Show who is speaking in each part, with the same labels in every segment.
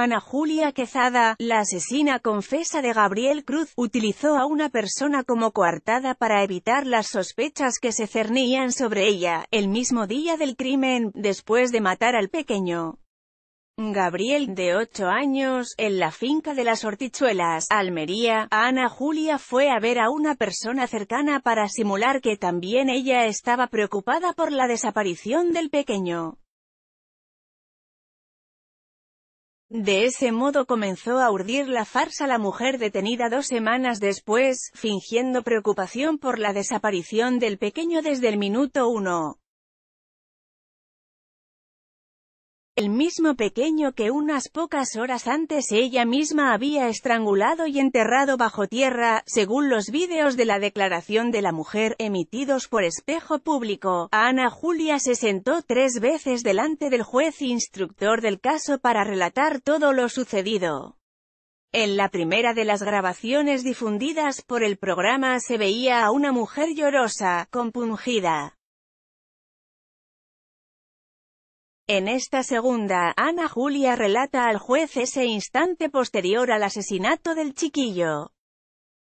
Speaker 1: Ana Julia Quezada, la asesina confesa de Gabriel Cruz, utilizó a una persona como coartada para evitar las sospechas que se cernían sobre ella, el mismo día del crimen, después de matar al pequeño. Gabriel, de 8 años, en la finca de las Hortichuelas, Almería, Ana Julia fue a ver a una persona cercana para simular que también ella estaba preocupada por la desaparición del pequeño. De ese modo comenzó a urdir la farsa la mujer detenida dos semanas después, fingiendo preocupación por la desaparición del pequeño desde el minuto uno. el mismo pequeño que unas pocas horas antes ella misma había estrangulado y enterrado bajo tierra, según los vídeos de la declaración de la mujer, emitidos por espejo público. Ana Julia se sentó tres veces delante del juez instructor del caso para relatar todo lo sucedido. En la primera de las grabaciones difundidas por el programa se veía a una mujer llorosa, compungida, En esta segunda, Ana Julia relata al juez ese instante posterior al asesinato del chiquillo.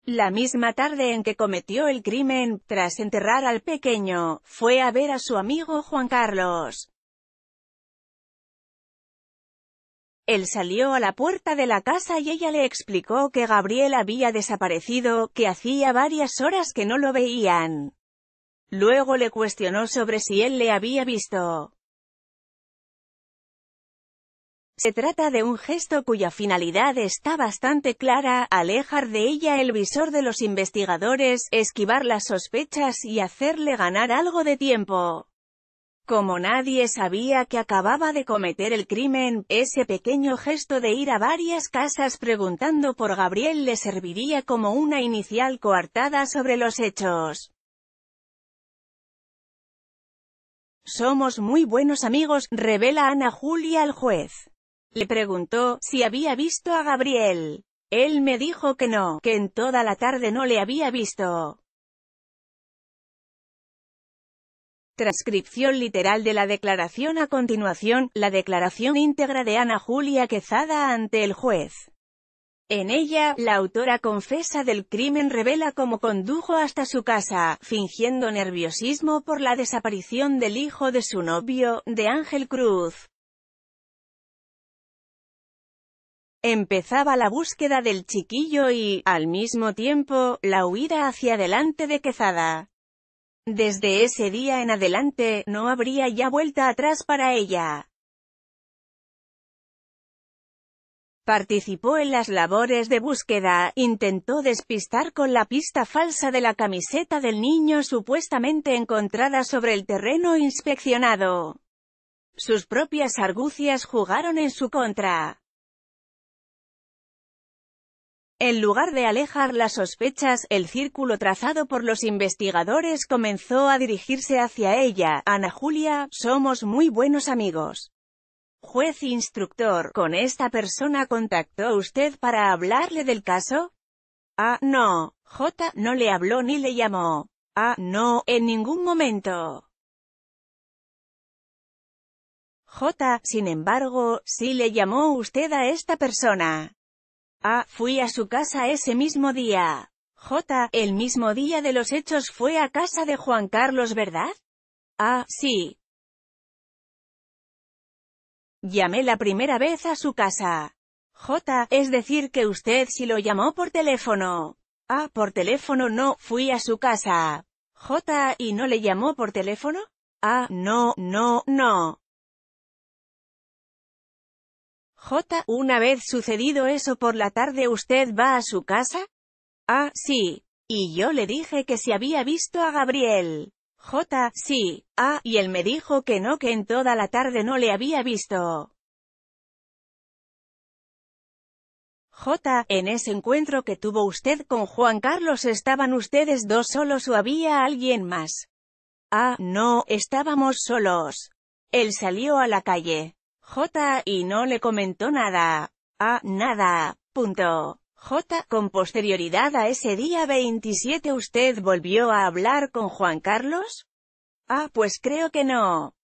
Speaker 1: La misma tarde en que cometió el crimen, tras enterrar al pequeño, fue a ver a su amigo Juan Carlos. Él salió a la puerta de la casa y ella le explicó que Gabriel había desaparecido, que hacía varias horas que no lo veían. Luego le cuestionó sobre si él le había visto. Se trata de un gesto cuya finalidad está bastante clara, alejar de ella el visor de los investigadores, esquivar las sospechas y hacerle ganar algo de tiempo. Como nadie sabía que acababa de cometer el crimen, ese pequeño gesto de ir a varias casas preguntando por Gabriel le serviría como una inicial coartada sobre los hechos. Somos muy buenos amigos, revela Ana Julia al juez. Le preguntó si había visto a Gabriel. Él me dijo que no, que en toda la tarde no le había visto. Transcripción literal de la declaración a continuación, la declaración íntegra de Ana Julia Quezada ante el juez. En ella, la autora confesa del crimen revela cómo condujo hasta su casa, fingiendo nerviosismo por la desaparición del hijo de su novio, de Ángel Cruz. Empezaba la búsqueda del chiquillo y, al mismo tiempo, la huida hacia adelante de Quezada. Desde ese día en adelante, no habría ya vuelta atrás para ella. Participó en las labores de búsqueda, intentó despistar con la pista falsa de la camiseta del niño supuestamente encontrada sobre el terreno inspeccionado. Sus propias argucias jugaron en su contra. En lugar de alejar las sospechas, el círculo trazado por los investigadores comenzó a dirigirse hacia ella. Ana Julia, somos muy buenos amigos. Juez instructor, ¿con esta persona contactó usted para hablarle del caso? Ah, no. J. no le habló ni le llamó. Ah, no, en ningún momento. J. Sin embargo, sí le llamó usted a esta persona. A. Ah, fui a su casa ese mismo día. J. El mismo día de los hechos fue a casa de Juan Carlos, ¿verdad? Ah, Sí. Llamé la primera vez a su casa. J. Es decir que usted sí lo llamó por teléfono. Ah, Por teléfono no, fui a su casa. J. ¿Y no le llamó por teléfono? Ah, No, no, no. J. Una vez sucedido eso por la tarde usted va a su casa? Ah, sí. Y yo le dije que si había visto a Gabriel. J. Sí. Ah, y él me dijo que no que en toda la tarde no le había visto. J. En ese encuentro que tuvo usted con Juan Carlos estaban ustedes dos solos o había alguien más. Ah, no, estábamos solos. Él salió a la calle. J. y no le comentó nada. A. Nada. Punto. J. Con posterioridad a ese día 27 usted volvió a hablar con Juan Carlos? Ah, pues creo que no.